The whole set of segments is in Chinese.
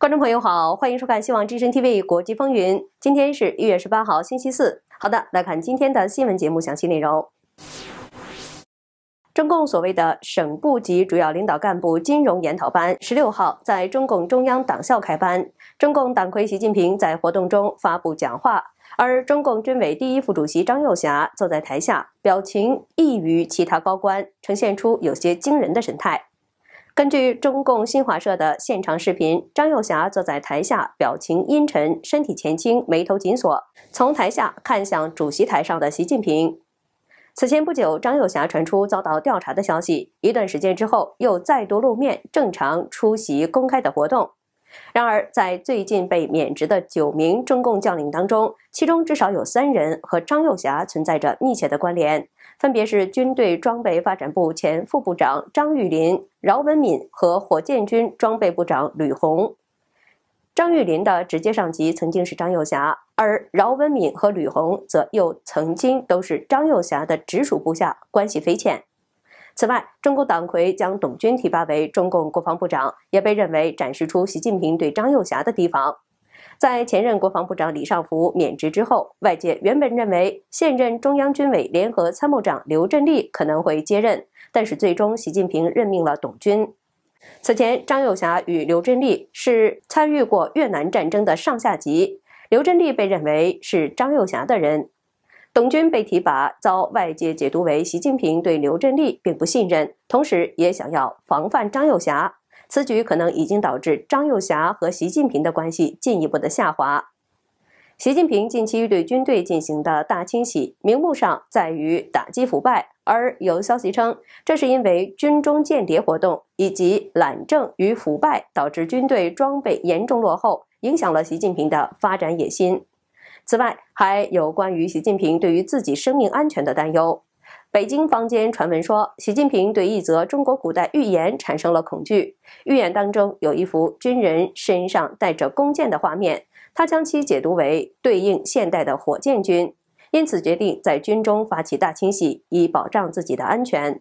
观众朋友好，欢迎收看《希望之声 TV 国际风云》。今天是一月十八号，星期四。好的，来看今天的新闻节目详细内容。中共所谓的省部级主要领导干部金融研讨班十六号在中共中央党校开班，中共党魁习近平在活动中发布讲话，而中共军委第一副主席张又侠坐在台下，表情异于其他高官，呈现出有些惊人的神态。根据中共新华社的现场视频，张幼霞坐在台下，表情阴沉，身体前倾，眉头紧锁，从台下看向主席台上的习近平。此前不久，张幼霞传出遭到调查的消息，一段时间之后又再度露面，正常出席公开的活动。然而，在最近被免职的九名中共将领当中，其中至少有三人和张幼霞存在着密切的关联。分别是军队装备发展部前副部长张玉林、饶文敏和火箭军装备部长吕红。张玉林的直接上级曾经是张幼霞，而饶文敏和吕红则又曾经都是张幼霞的直属部下，关系匪浅。此外，中共党魁将董军提拔为中共国防部长，也被认为展示出习近平对张幼霞的提防。在前任国防部长李尚福免职之后，外界原本认为现任中央军委联合参谋长刘振利可能会接任，但是最终习近平任命了董军。此前，张幼侠与刘振利是参与过越南战争的上下级，刘振利被认为是张幼侠的人。董军被提拔，遭外界解读为习近平对刘振利并不信任，同时也想要防范张幼侠。此举可能已经导致张幼霞和习近平的关系进一步的下滑。习近平近期对军队进行的大清洗，明目上在于打击腐败，而有消息称，这是因为军中间谍活动以及懒政与腐败导致军队装备严重落后，影响了习近平的发展野心。此外，还有关于习近平对于自己生命安全的担忧。北京坊间传闻说，习近平对一则中国古代预言产生了恐惧。预言当中有一幅军人身上带着弓箭的画面，他将其解读为对应现代的火箭军，因此决定在军中发起大清洗，以保障自己的安全。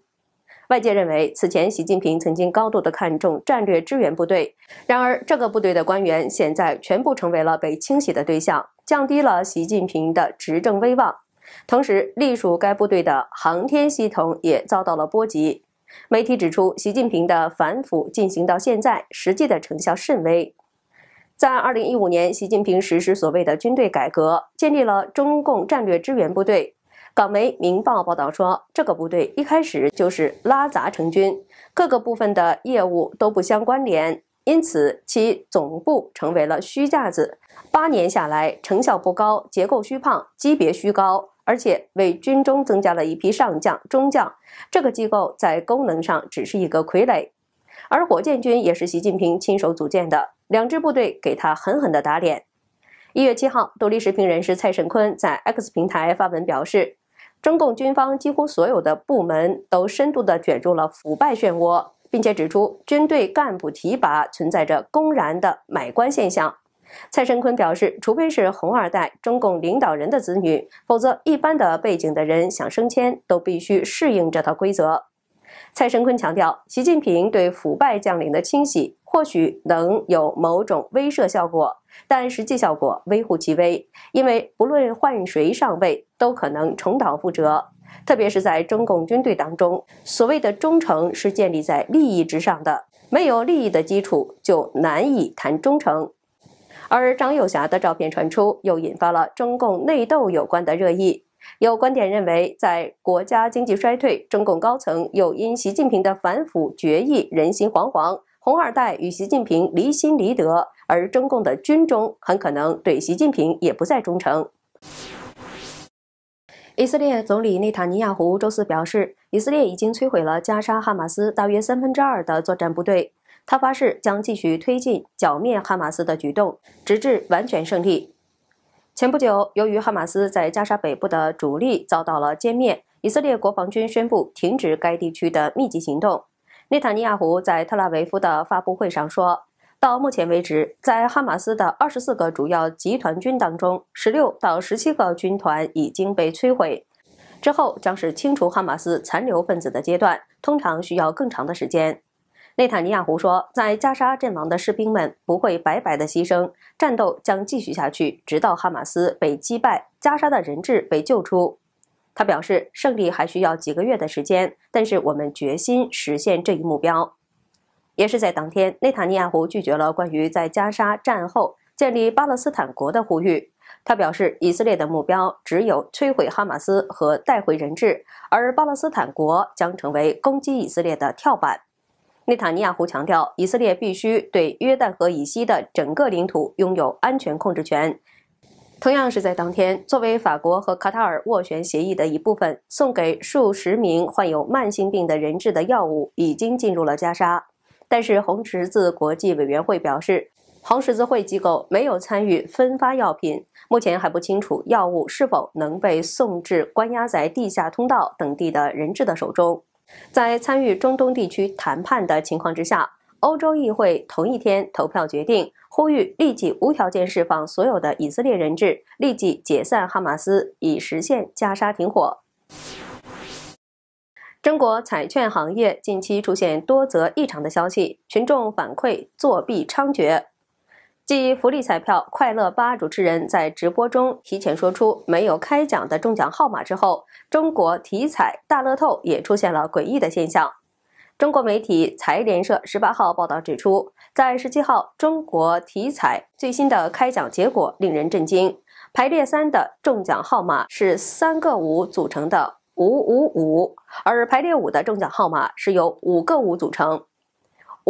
外界认为，此前习近平曾经高度的看重战略支援部队，然而这个部队的官员现在全部成为了被清洗的对象，降低了习近平的执政威望。同时，隶属该部队的航天系统也遭到了波及。媒体指出，习近平的反腐进行到现在，实际的成效甚微。在二零一五年，习近平实施所谓的军队改革，建立了中共战略支援部队。港媒《明报》报道说，这个部队一开始就是拉杂成军，各个部分的业务都不相关联，因此其总部成为了虚架子。八年下来，成效不高，结构虚胖，级别虚高。而且为军中增加了一批上将、中将，这个机构在功能上只是一个傀儡，而火箭军也是习近平亲手组建的。两支部队给他狠狠地打脸。一月七号，独立视频人士蔡沈坤在 X 平台发文表示，中共军方几乎所有的部门都深度地卷入了腐败漩涡，并且指出军队干部提拔存在着公然的买官现象。蔡申坤表示，除非是红二代、中共领导人的子女，否则一般的背景的人想升迁，都必须适应这套规则。蔡申坤强调，习近平对腐败将领的清洗或许能有某种威慑效果，但实际效果微乎其微，因为不论换谁上位，都可能重蹈覆辙。特别是在中共军队当中，所谓的忠诚是建立在利益之上的，没有利益的基础，就难以谈忠诚。而张幼霞的照片传出，又引发了中共内斗有关的热议。有观点认为，在国家经济衰退，中共高层又因习近平的反腐决议人心惶惶，红二代与习近平离心离德，而中共的军中很可能对习近平也不再忠诚。以色列总理内塔尼亚胡周四表示，以色列已经摧毁了加沙哈马斯大约三分之二的作战部队。他发誓将继续推进剿灭哈马斯的举动，直至完全胜利。前不久，由于哈马斯在加沙北部的主力遭到了歼灭，以色列国防军宣布停止该地区的密集行动。内塔尼亚胡在特拉维夫的发布会上说：“到目前为止，在哈马斯的二十四个主要集团军当中，十六到十七个军团已经被摧毁。之后将是清除哈马斯残留分子的阶段，通常需要更长的时间。”内塔尼亚胡说，在加沙阵亡的士兵们不会白白的牺牲，战斗将继续下去，直到哈马斯被击败，加沙的人质被救出。他表示，胜利还需要几个月的时间，但是我们决心实现这一目标。也是在当天，内塔尼亚胡拒绝了关于在加沙战后建立巴勒斯坦国的呼吁。他表示，以色列的目标只有摧毁哈马斯和带回人质，而巴勒斯坦国将成为攻击以色列的跳板。内塔尼亚胡强调，以色列必须对约旦河以西的整个领土拥有安全控制权。同样是在当天，作为法国和卡塔尔斡旋协议的一部分，送给数十名患有慢性病的人质的药物已经进入了加沙。但是红十字国际委员会表示，红十字会机构没有参与分发药品，目前还不清楚药物是否能被送至关押在地下通道等地的人质的手中。在参与中东地区谈判的情况之下，欧洲议会同一天投票决定，呼吁立即无条件释放所有的以色列人质，立即解散哈马斯，以实现加沙停火。中国彩券行业近期出现多则异常的消息，群众反馈作弊猖獗。继福利彩票“快乐八”主持人在直播中提前说出没有开奖的中奖号码之后，中国体彩大乐透也出现了诡异的现象。中国媒体财联社十八号报道指出，在十七号中国体彩最新的开奖结果令人震惊：排列三的中奖号码是三个五组成的五五五，而排列五的中奖号码是由五个五组成。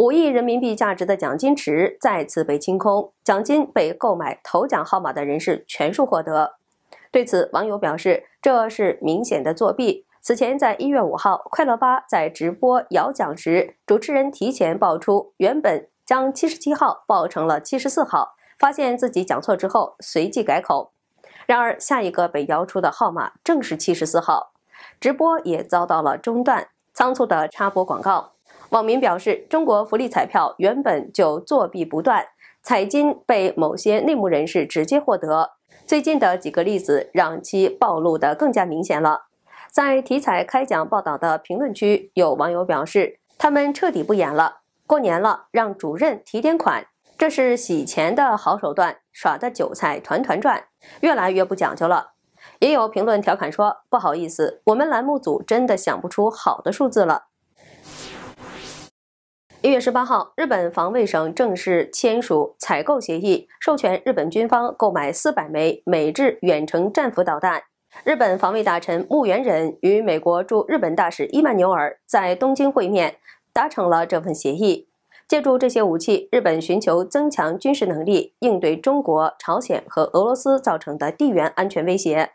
五亿人民币价值的奖金池再次被清空，奖金被购买头奖号码的人士全数获得。对此，网友表示这是明显的作弊。此前，在一月五号，快乐吧在直播摇奖时，主持人提前报出原本将七十七号报成了七十四号，发现自己讲错之后，随即改口。然而，下一个被摇出的号码正是七十四号，直播也遭到了中断，仓促的插播广告。网民表示，中国福利彩票原本就作弊不断，彩金被某些内幕人士直接获得。最近的几个例子让其暴露得更加明显了。在体彩开奖报道的评论区，有网友表示，他们彻底不演了，过年了，让主任提点款，这是洗钱的好手段，耍的韭菜团团转，越来越不讲究了。也有评论调侃说，不好意思，我们栏目组真的想不出好的数字了。一月十八号，日本防卫省正式签署采购协议，授权日本军方购买四百枚美制远程战斧导弹。日本防卫大臣牧原忍与美国驻日本大使伊曼纽尔在东京会面，达成了这份协议。借助这些武器，日本寻求增强军事能力，应对中国、朝鲜和俄罗斯造成的地缘安全威胁。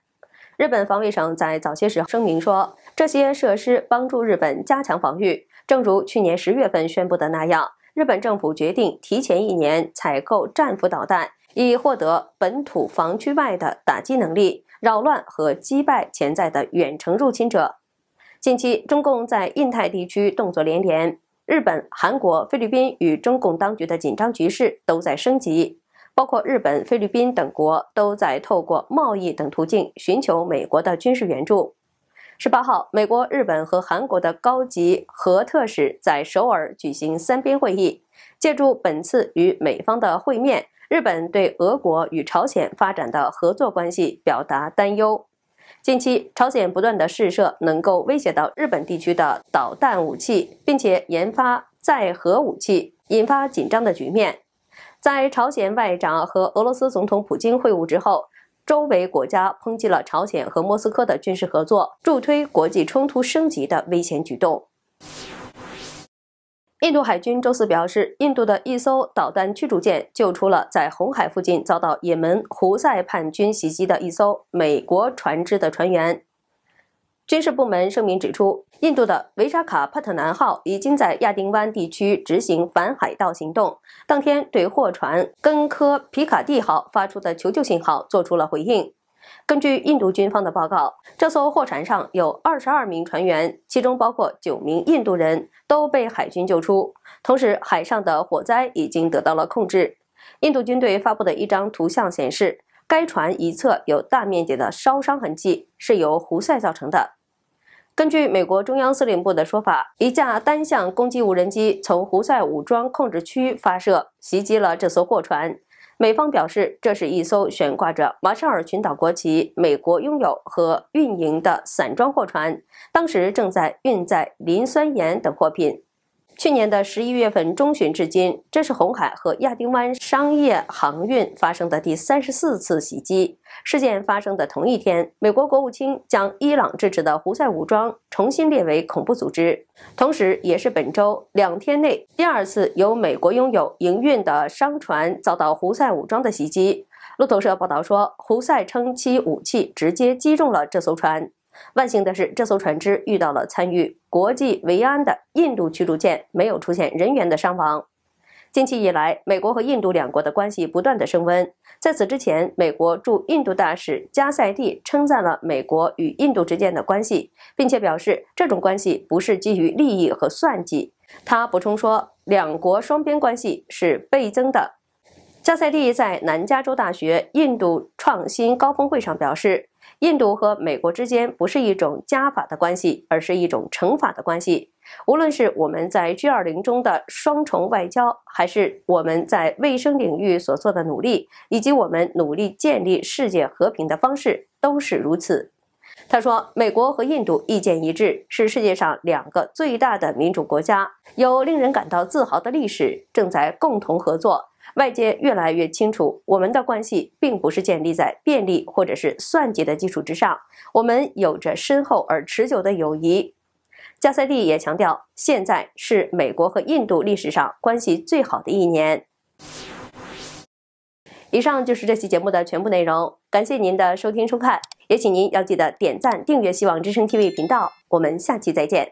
日本防卫省在早些时候声明说，这些设施帮助日本加强防御。正如去年十月份宣布的那样，日本政府决定提前一年采购战斧导弹，以获得本土防区外的打击能力，扰乱和击败潜在的远程入侵者。近期，中共在印太地区动作连连，日本、韩国、菲律宾与中共当局的紧张局势都在升级，包括日本、菲律宾等国都在透过贸易等途径寻求美国的军事援助。十八号，美国、日本和韩国的高级核特使在首尔举行三边会议。借助本次与美方的会面，日本对俄国与朝鲜发展的合作关系表达担忧。近期，朝鲜不断的试射能够威胁到日本地区的导弹武器，并且研发载核武器，引发紧张的局面。在朝鲜外长和俄罗斯总统普京会晤之后。周围国家抨击了朝鲜和莫斯科的军事合作，助推国际冲突升级的危险举动。印度海军周四表示，印度的一艘导弹驱逐舰救出了在红海附近遭到也门胡塞叛军袭击的一艘美国船只的船员。军事部门声明指出，印度的维沙卡帕特南号已经在亚丁湾地区执行反海盗行动，当天对货船根科皮卡蒂号发出的求救信号做出了回应。根据印度军方的报告，这艘货船上有二十二名船员，其中包括九名印度人都被海军救出。同时，海上的火灾已经得到了控制。印度军队发布的一张图像显示，该船一侧有大面积的烧伤痕迹，是由胡塞造成的。根据美国中央司令部的说法，一架单向攻击无人机从胡塞武装控制区发射，袭击了这艘货船。美方表示，这是一艘悬挂着马绍尔群岛国旗、美国拥有和运营的散装货船，当时正在运载磷酸盐等货品。去年的十一月份中旬至今，这是红海和亚丁湾商业航运发生的第三十四次袭击事件发生的同一天，美国国务卿将伊朗支持的胡塞武装重新列为恐怖组织，同时，也是本周两天内第二次由美国拥有营运的商船遭到胡塞武装的袭击。路透社报道说，胡塞称其武器直接击中了这艘船。万幸的是，这艘船只遇到了参与国际维安的印度驱逐舰，没有出现人员的伤亡。近期以来，美国和印度两国的关系不断的升温。在此之前，美国驻印度大使加塞蒂称赞了美国与印度之间的关系，并且表示这种关系不是基于利益和算计。他补充说，两国双边关系是倍增的。加塞蒂在南加州大学印度创新高峰会上表示。印度和美国之间不是一种加法的关系，而是一种乘法的关系。无论是我们在 G20 中的双重外交，还是我们在卫生领域所做的努力，以及我们努力建立世界和平的方式，都是如此。他说：“美国和印度意见一致，是世界上两个最大的民主国家，有令人感到自豪的历史，正在共同合作。”外界越来越清楚，我们的关系并不是建立在便利或者是算计的基础之上，我们有着深厚而持久的友谊。加塞蒂也强调，现在是美国和印度历史上关系最好的一年。以上就是这期节目的全部内容，感谢您的收听收看，也请您要记得点赞、订阅希望之声 TV 频道。我们下期再见。